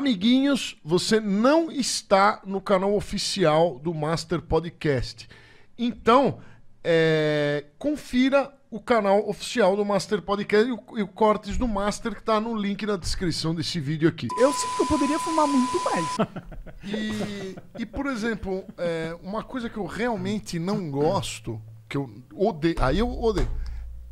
Amiguinhos, você não está no canal oficial do Master Podcast. Então, é, confira o canal oficial do Master Podcast e o, e o cortes do Master que está no link na descrição desse vídeo aqui. Eu sinto que eu poderia fumar muito mais. E, e por exemplo, é, uma coisa que eu realmente não gosto, que eu odeio, aí eu odeio,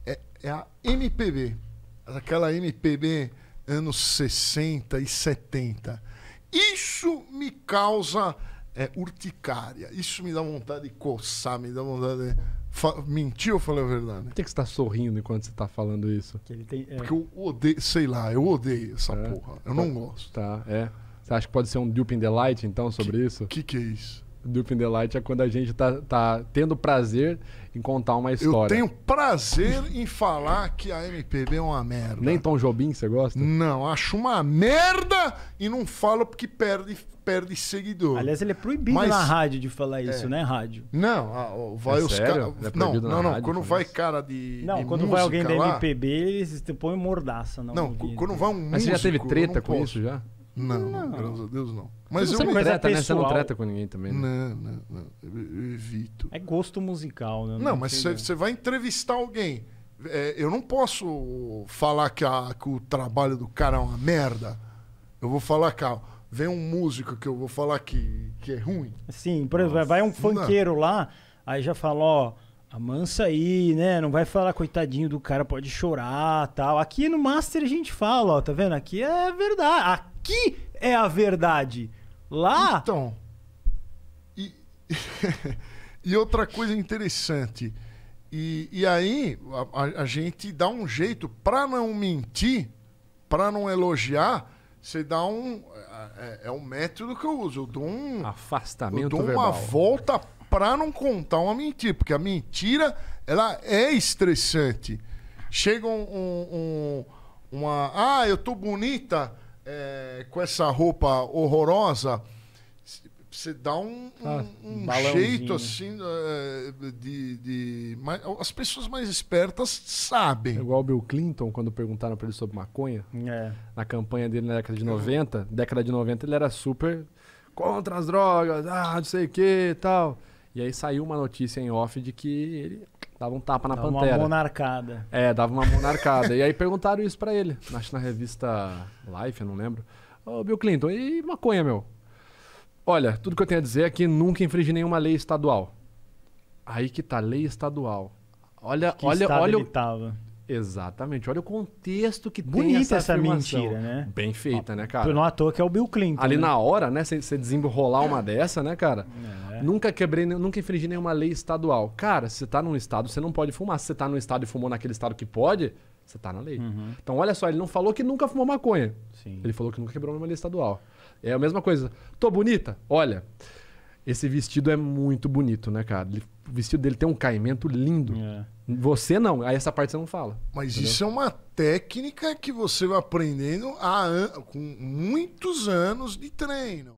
é, é a MPB. Aquela MPB anos 60 e 70. Isso me causa é, urticária, isso me dá vontade de coçar, me dá vontade de. Mentiu ou falei a verdade? Por que, que você está sorrindo enquanto você está falando isso? Tem, é... Porque eu odeio, sei lá, eu odeio essa é. porra. Eu não tá. gosto. Tá, é. Você acha que pode ser um duping delight, então, sobre que, isso? O que, que é isso? do Delight é quando a gente tá, tá tendo prazer em contar uma história. Eu tenho prazer em falar que a MPB é uma merda. Nem Tom Jobim você gosta? Não, acho uma merda e não falo porque perde, perde seguidor. Aliás, ele é proibido Mas, na rádio de falar isso, é. né, rádio? Não, a, ah, a, vai é os caras. É não, não, não. quando vai isso. cara de. Não, de quando vai alguém lá, da MPB, eles põem mordaça. Não, não quando vai um. Mas músico, você já teve treta com posso. isso já? Não, não, graças a Deus não. Mas você eu não treta, né? Você não treta com ninguém também. Né? Não, não, não. Eu, evito. É gosto musical, né? Não, não mas você vai entrevistar alguém. É, eu não posso falar que, a, que o trabalho do cara é uma merda. Eu vou falar que a, vem um músico que eu vou falar que, que é ruim. Sim, por exemplo, vai um funkeiro lá, aí já fala, ó. Amansa aí, né? Não vai falar, coitadinho do cara, pode chorar tal. Aqui no Master a gente fala, ó, tá vendo? Aqui é verdade aqui é a verdade. Lá. Então. E, e outra coisa interessante. E, e aí a, a gente dá um jeito para não mentir, para não elogiar. Você dá um. É, é, é um método que eu uso. Eu dou um. Afastamento. Eu dou uma verbal. volta para não contar uma mentira, porque a mentira ela é estressante. Chega um, um, um, uma. Ah, eu tô bonita é, com essa roupa horrorosa, você dá um, um, ah, um jeito né? assim é, de, de as pessoas mais espertas sabem. É igual o Bill Clinton, quando perguntaram para ele sobre maconha, é. na campanha dele na década de 90, década de 90 ele era super contra as drogas, ah, não sei o que tal. E aí saiu uma notícia em off de que ele Dava um tapa na dava pantera. Dava uma monarcada. É, dava uma monarcada. e aí perguntaram isso para ele, acho na revista Life, eu não lembro. Ô, oh, Bill Clinton, e maconha, meu? Olha, tudo que eu tenho a dizer é que nunca infringi nenhuma lei estadual. Aí que tá, lei estadual. Olha, que olha, olha. Ele o... tava. Exatamente. Olha o contexto que Bonita tem essa, essa mentira, né? Bem feita, né, cara? Não à toa que é o Bill Clinton. Ali né? na hora, né? Você desenrolar uma dessa, né, cara? É. Nunca quebrei, nunca infringi nenhuma lei estadual. Cara, se você tá num estado, você não pode fumar. Se você tá num estado e fumou naquele estado que pode, você tá na lei. Uhum. Então, olha só, ele não falou que nunca fumou maconha. Sim. Ele falou que nunca quebrou nenhuma lei estadual. É a mesma coisa. Tô bonita? Olha, esse vestido é muito bonito, né, cara? Ele, o vestido dele tem um caimento lindo. É. Você não, aí essa parte você não fala. Mas entendeu? isso é uma técnica que você vai aprendendo an... com muitos anos de treino.